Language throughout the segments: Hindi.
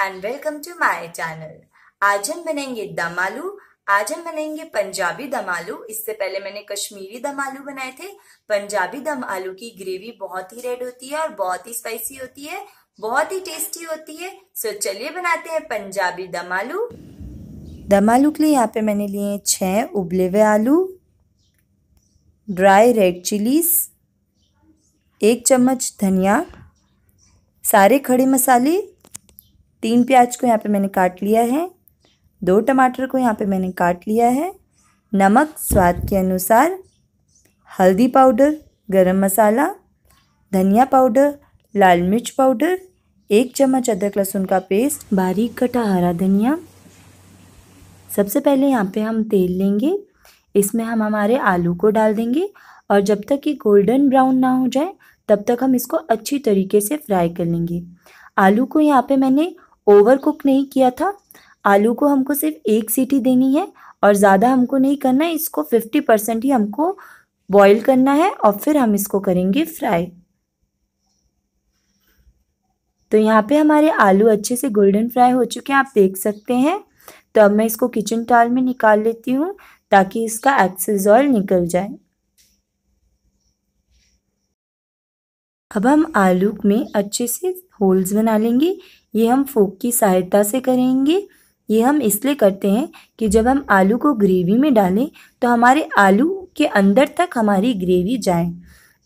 and welcome to my channel आज हम बनाएंगे दम आलू आज हम बनाएंगे पंजाबी दम आलू इससे पहले मैंने कश्मीरी दम आलू बनाए थे पंजाबी दम आलू की ग्रेवी बहुत ही रेड होती है और बहुत ही स्पाइसी होती है बहुत ही टेस्टी होती है सो चलिए बनाते हैं पंजाबी दम आलू दम आलू के लिए यहाँ पे मैंने लिए छह उबले हुए आलू ड्राई रेड चिलीज एक चम्मच धनिया सारे खड़े मसाले तीन प्याज को यहाँ पे मैंने काट लिया है दो टमाटर को यहाँ पे मैंने काट लिया है नमक स्वाद के अनुसार हल्दी पाउडर गरम मसाला धनिया पाउडर लाल मिर्च पाउडर एक चम्मच अदरक लहसुन का पेस्ट बारीक कटा हरा धनिया सबसे पहले यहाँ पे हम तेल लेंगे इसमें हम हमारे आलू को डाल देंगे और जब तक ये गोल्डन ब्राउन ना हो जाए तब तक हम इसको अच्छी तरीके से फ्राई कर लेंगे आलू को यहाँ पे मैंने ओवर कुक नहीं किया था आलू को हमको सिर्फ एक सीटी देनी है और ज़्यादा हमको नहीं करना है इसको फिफ्टी परसेंट ही हमको बॉईल करना है और फिर हम इसको करेंगे फ्राई तो यहाँ पे हमारे आलू अच्छे से गोल्डन फ्राई हो चुके हैं आप देख सकते हैं तो अब मैं इसको किचन टाल में निकाल लेती हूँ ताकि इसका एक्सेस ऑयल निकल जाए अब हम आलू में अच्छे से होल्स बना लेंगे ये हम फोक की सहायता से करेंगे ये हम इसलिए करते हैं कि जब हम आलू को ग्रेवी में डालें तो हमारे आलू के अंदर तक हमारी ग्रेवी जाए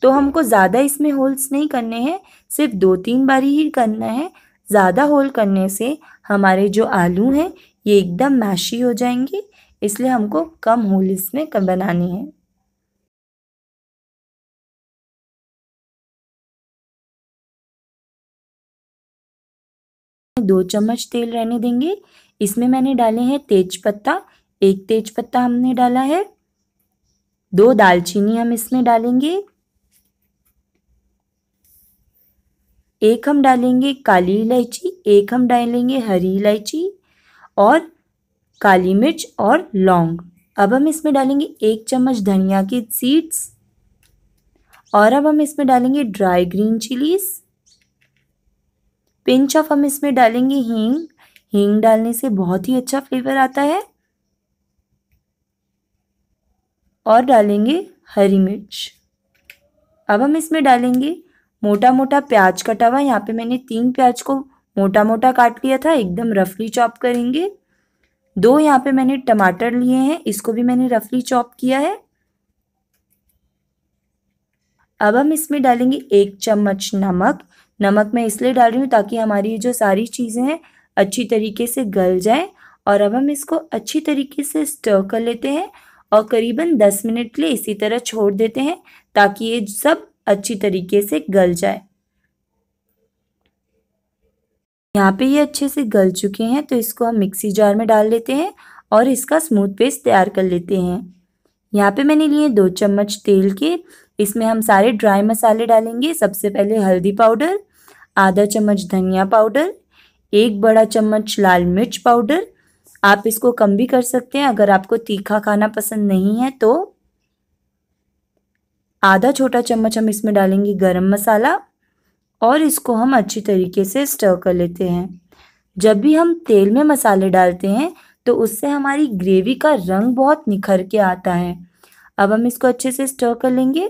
तो हमको ज़्यादा इसमें होल्स नहीं करने हैं सिर्फ दो तीन बारी ही करना है ज़्यादा होल करने से हमारे जो आलू हैं ये एकदम मैशी हो जाएंगे इसलिए हमको कम होल इसमें बनानी है दो चम्मच तेल रहने देंगे इसमें मैंने डाले हैं तेज पत्ता एक तेज पत्ता हमने डाला है दो दालचीनी हम इसमें डालेंगे एक हम डालेंगे काली इलायची एक हम डालेंगे हरी इलायची और काली मिर्च और लौंग अब हम इसमें डालेंगे एक चम्मच धनिया की सीड्स और अब हम इसमें डालेंगे dry green chillies pinch of हम इसमें डालेंगे हींग हींग डालने से बहुत ही अच्छा फ्लेवर आता है और डालेंगे हरी मिर्च अब हम इसमें डालेंगे मोटा मोटा प्याज कटा हुआ यहाँ पे मैंने तीन प्याज को मोटा मोटा काट लिया था एकदम रफली चॉप करेंगे दो यहाँ पे मैंने टमाटर लिए हैं इसको भी मैंने रफली चॉप किया है अब हम इसमें डालेंगे एक चम्मच नमक नमक मैं इसलिए डाल रही हूँ ताकि हमारी जो सारी चीज़ें हैं अच्छी तरीके से गल जाए और अब हम इसको अच्छी तरीके से स्टर कर लेते हैं और करीबन दस मिनट के लिए इसी तरह छोड़ देते हैं ताकि ये सब अच्छी तरीके से गल जाए यहाँ पे ये अच्छे से गल चुके हैं तो इसको हम मिक्सी जार में डाल लेते हैं और इसका स्मूथ पेस्ट तैयार कर लेते हैं यहाँ पे मैंने लिए दो चम्मच तेल के इसमें हम सारे ड्राई मसाले डालेंगे सबसे पहले हल्दी पाउडर आधा चम्मच धनिया पाउडर एक बड़ा चम्मच लाल मिर्च पाउडर आप इसको कम भी कर सकते हैं अगर आपको तीखा खाना पसंद नहीं है तो आधा छोटा चम्मच हम इसमें डालेंगे गरम मसाला और इसको हम अच्छी तरीके से स्टर कर लेते हैं जब भी हम तेल में मसाले डालते हैं तो उससे हमारी ग्रेवी का रंग बहुत निखर के आता है अब हम इसको अच्छे से स्टर कर लेंगे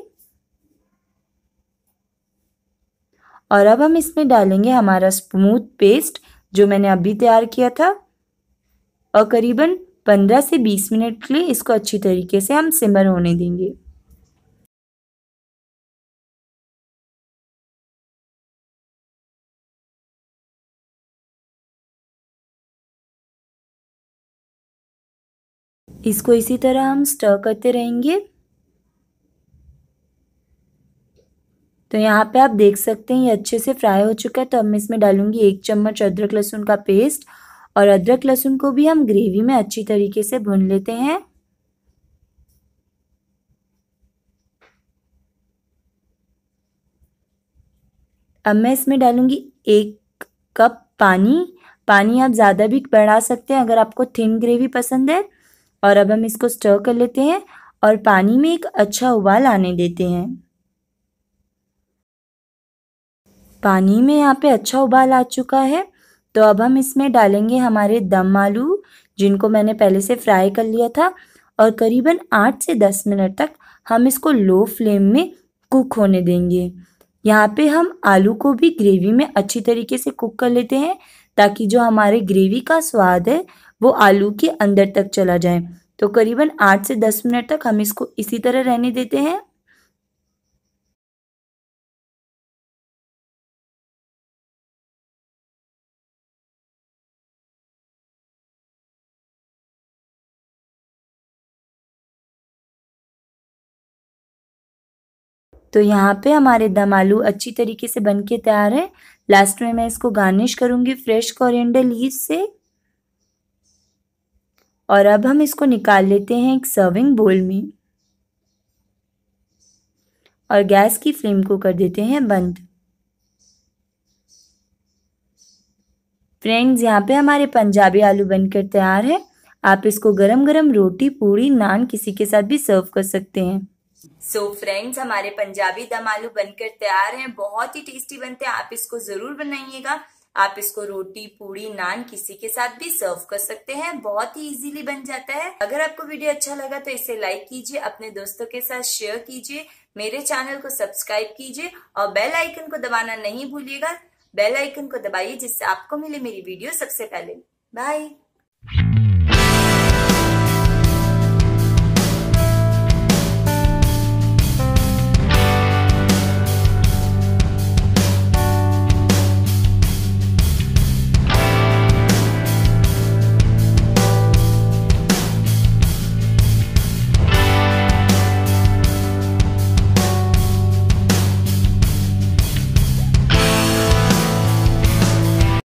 और अब हम इसमें डालेंगे हमारा स्मूथ पेस्ट जो मैंने अभी तैयार किया था और करीबन पंद्रह से बीस मिनट के लिए इसको अच्छी तरीके से हम सिमर होने देंगे इसको इसी तरह हम स्टर करते रहेंगे तो यहाँ पे आप देख सकते हैं ये अच्छे से फ्राई हो चुका है तो अब मैं इसमें डालूंगी एक चम्मच अदरक लहसुन का पेस्ट और अदरक लहसुन को भी हम ग्रेवी में अच्छी तरीके से भून लेते हैं अब मैं इसमें डालूंगी एक कप पानी पानी आप ज़्यादा भी बढ़ा सकते हैं अगर आपको थिन ग्रेवी पसंद है और अब हम इसको स्टर कर लेते हैं और पानी में एक अच्छा उबाल आने देते हैं पानी में यहाँ पे अच्छा उबाल आ चुका है तो अब हम इसमें डालेंगे हमारे दम आलू जिनको मैंने पहले से फ्राई कर लिया था और करीबन आठ से दस मिनट तक हम इसको लो फ्लेम में कुक होने देंगे यहाँ पे हम आलू को भी ग्रेवी में अच्छी तरीके से कुक कर लेते हैं ताकि जो हमारे ग्रेवी का स्वाद है वो आलू के अंदर तक चला जाए तो करीबन आठ से दस मिनट तक हम इसको इसी तरह रहने देते हैं तो यहाँ पे हमारे दम आलू अच्छी तरीके से बन के तैयार है लास्ट में मैं इसको गार्निश करूँगी फ्रेश कोरिएंडर लीव से और अब हम इसको निकाल लेते हैं एक सर्विंग बोल में और गैस की फ्लेम को कर देते हैं बंद फ्रेंड्स यहाँ पे हमारे पंजाबी आलू बनकर तैयार है आप इसको गरम गरम रोटी पूड़ी नान किसी के साथ भी सर्व कर सकते हैं सो so फ्रेंड्स हमारे पंजाबी दम आलू बनकर तैयार हैं बहुत ही टेस्टी बनते हैं आप इसको जरूर बनाइएगा आप इसको रोटी पूड़ी नान किसी के साथ भी सर्व कर सकते हैं बहुत ही इजीली बन जाता है अगर आपको वीडियो अच्छा लगा तो इसे लाइक कीजिए अपने दोस्तों के साथ शेयर कीजिए मेरे चैनल को सब्सक्राइब कीजिए और बेल आइकन को दबाना नहीं भूलिएगा बेल आइकन को दबाइए जिससे आपको मिले मेरी वीडियो सबसे पहले बाय